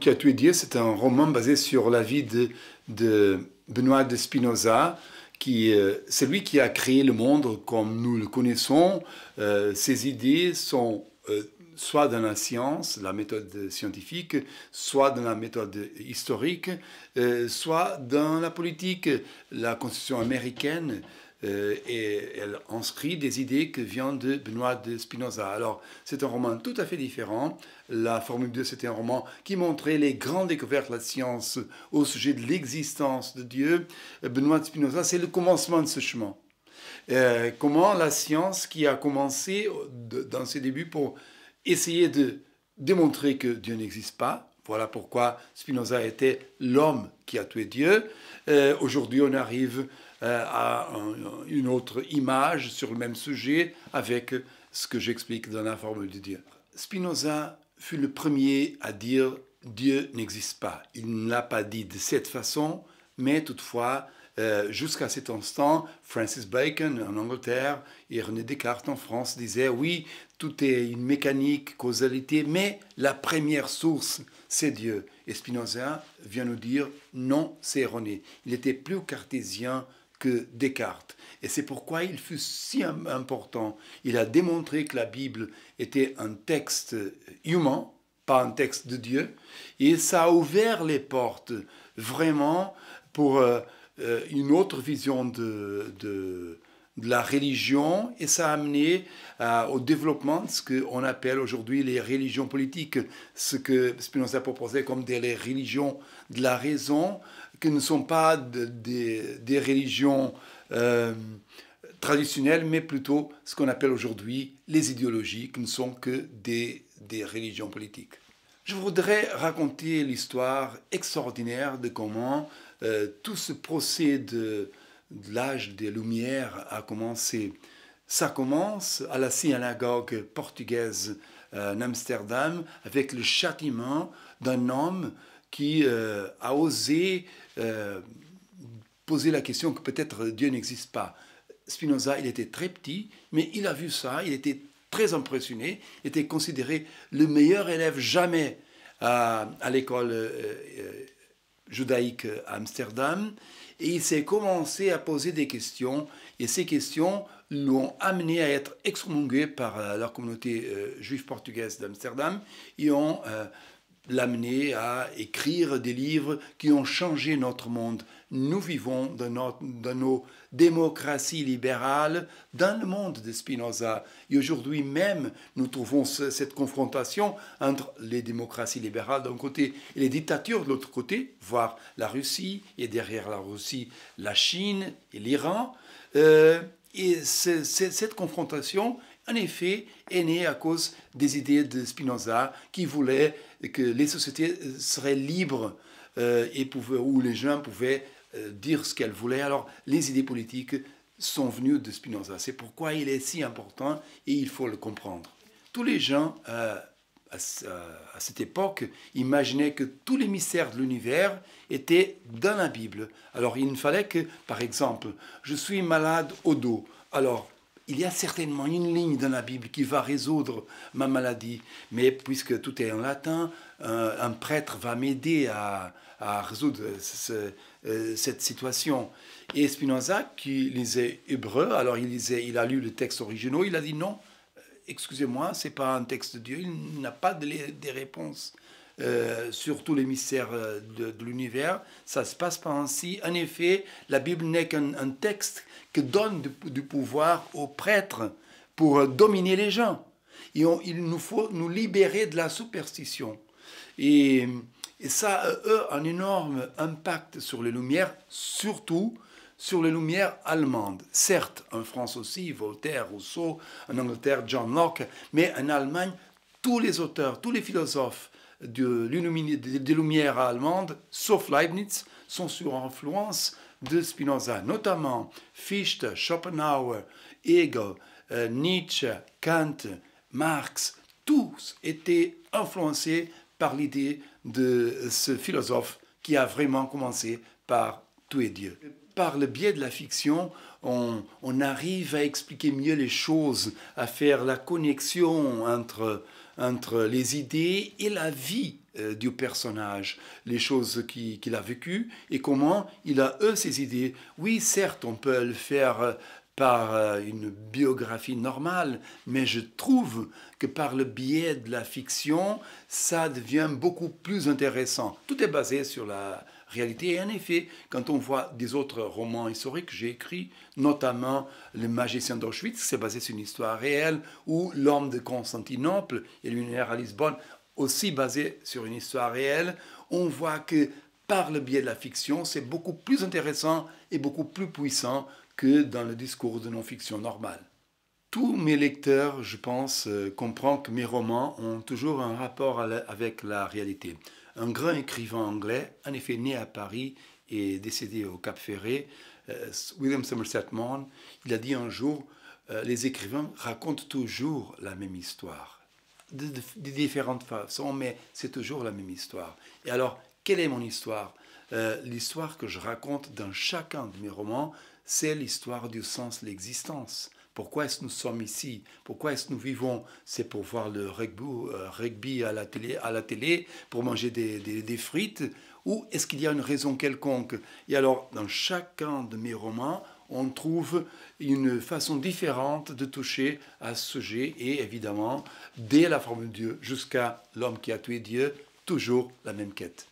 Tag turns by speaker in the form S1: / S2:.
S1: qui a tué Dieu, c'est un roman basé sur la vie de, de Benoît de Spinoza, qui euh, c'est lui qui a créé le monde comme nous le connaissons. Euh, ses idées sont euh, soit dans la science, la méthode scientifique, soit dans la méthode historique, euh, soit dans la politique, la constitution américaine. Euh, et elle inscrit des idées que vient de Benoît de Spinoza. Alors, c'est un roman tout à fait différent. La Formule 2, c'était un roman qui montrait les grandes découvertes de la science au sujet de l'existence de Dieu. Benoît de Spinoza, c'est le commencement de ce chemin. Euh, comment la science qui a commencé dans ses débuts pour essayer de démontrer que Dieu n'existe pas, voilà pourquoi Spinoza était l'homme qui a tué Dieu. Euh, aujourd'hui, on arrive euh, à une autre image sur le même sujet avec ce que j'explique dans la formule de Dieu. Spinoza fut le premier à dire Dieu n'existe pas. Il ne l'a pas dit de cette façon, mais toutefois, euh, jusqu'à cet instant, Francis Bacon en Angleterre et René Descartes en France disaient oui, tout est une mécanique, causalité, mais la première source, c'est Dieu. Et Spinoza vient nous dire non, c'est erroné. Il était plus cartésien que Descartes. Et c'est pourquoi il fut si important. Il a démontré que la Bible était un texte humain, pas un texte de Dieu, et ça a ouvert les portes vraiment pour euh, euh, une autre vision de de la religion et ça a amené euh, au développement de ce qu'on appelle aujourd'hui les religions politiques, ce que Spinoza proposait comme des religions de la raison, qui ne sont pas des religions euh, traditionnelles, mais plutôt ce qu'on appelle aujourd'hui les idéologies, qui ne sont que des, des religions politiques. Je voudrais raconter l'histoire extraordinaire de comment euh, tout ce procès de l'âge des Lumières a commencé. Ça commence à la synagogue portugaise euh, Amsterdam avec le châtiment d'un homme qui euh, a osé euh, poser la question que peut-être Dieu n'existe pas. Spinoza, il était très petit, mais il a vu ça, il était très impressionné, était considéré le meilleur élève jamais à, l'école judaïque à Amsterdam et il s'est commencé à poser des questions, et ces questions l'ont amené à être excommunié par euh, la communauté euh, juive portugaise d'Amsterdam, ont euh, l'amener à écrire des livres qui ont changé notre monde. Nous vivons dans, nos démocraties libérales, dans le monde de Spinoza. Et aujourd'hui même, nous trouvons cette confrontation entre les démocraties libérales d'un côté et les dictatures de l'autre côté, voire la Russie, et derrière la Russie, la Chine et l'Iran. Euh, et cette confrontation, en effet, est né à cause des idées de Spinoza qui voulait que les sociétés euh, seraient libres euh, et où les gens pouvaient euh, dire ce qu'elles voulaient. Alors, les idées politiques sont venues de Spinoza. C'est pourquoi il est si important et il faut le comprendre. Tous les gens, à, cette époque, imaginaient que tous les mystères de l'univers étaient dans la Bible. Alors, il ne fallait que, par exemple, je suis malade au dos. Alors, il y a certainement une ligne dans la Bible qui va résoudre ma maladie, mais puisque tout est en latin, euh, un, prêtre va m'aider à, résoudre euh, cette situation. Et Spinoza, qui lisait hébreu, alors il, il a lu le texte original, il a dit non, euh, excusez-moi, ce n'est pas un texte de Dieu, il n'a pas des réponses. Euh, sur tous les mystères euh, de, l'univers. Ça se passe pas ainsi. En effet, la Bible n'est qu'un texte qui donne du, pouvoir aux prêtres pour euh, dominer les gens. Et il nous faut nous libérer de la superstition. Et, et ça a eu un énorme impact sur les Lumières, surtout sur les Lumières allemandes. Certes, en France aussi, Voltaire, Rousseau, en Angleterre, John Locke, mais en Allemagne, tous les auteurs, tous les philosophes de des Lumières allemandes, sauf Leibniz, sont sur influence de Spinoza, notamment Fichte, Schopenhauer, Hegel, euh, Nietzsche, Kant, Marx, tous étaient influencés par l'idée de ce philosophe qui a vraiment commencé par tout et Dieu. Par le biais de la fiction, on, arrive à expliquer mieux les choses, à faire la connexion entre, entre les idées et la vie euh, du personnage, les choses qu'il a vécues et comment il a, eu ses idées. Oui, certes, on peut le faire euh, par euh, une biographie normale, mais je trouve que par le biais de la fiction, ça devient beaucoup plus intéressant. Tout est basé sur la, réalité. Et en effet, quand on voit des autres romans historiques que j'ai écrits, notamment Le magicien d'Auschwitz, c'est basé sur une histoire réelle, ou L'homme de Constantinople et l'univers à Lisbonne, aussi basé sur une histoire réelle, on voit que par le biais de la fiction, c'est beaucoup plus intéressant et beaucoup plus puissant que dans le discours de non-fiction normale. Tous mes lecteurs, je pense, euh, comprennent que mes romans ont toujours un rapport avec la réalité un grand écrivain anglais, en effet né à Paris et décédé au Cap Ferré, euh, William Somerset Maugham, il a dit un jour, euh, les écrivains racontent toujours la même histoire, de, différentes façons, mais c'est toujours la même histoire. Et alors, quelle est mon histoire euh, L'histoire que je raconte dans chacun de mes romans, c'est l'histoire du sens, de l'existence. Pourquoi est-ce nous sommes ici Pourquoi est-ce nous vivons C'est pour voir le rugby, euh, à, la télé, pour manger des, frites Ou est-ce qu'il y a une raison quelconque Et alors, dans chacun de mes romans, on trouve une façon différente de toucher à ce sujet et évidemment, dès la forme de Dieu jusqu'à l'homme qui a tué Dieu, toujours la même quête.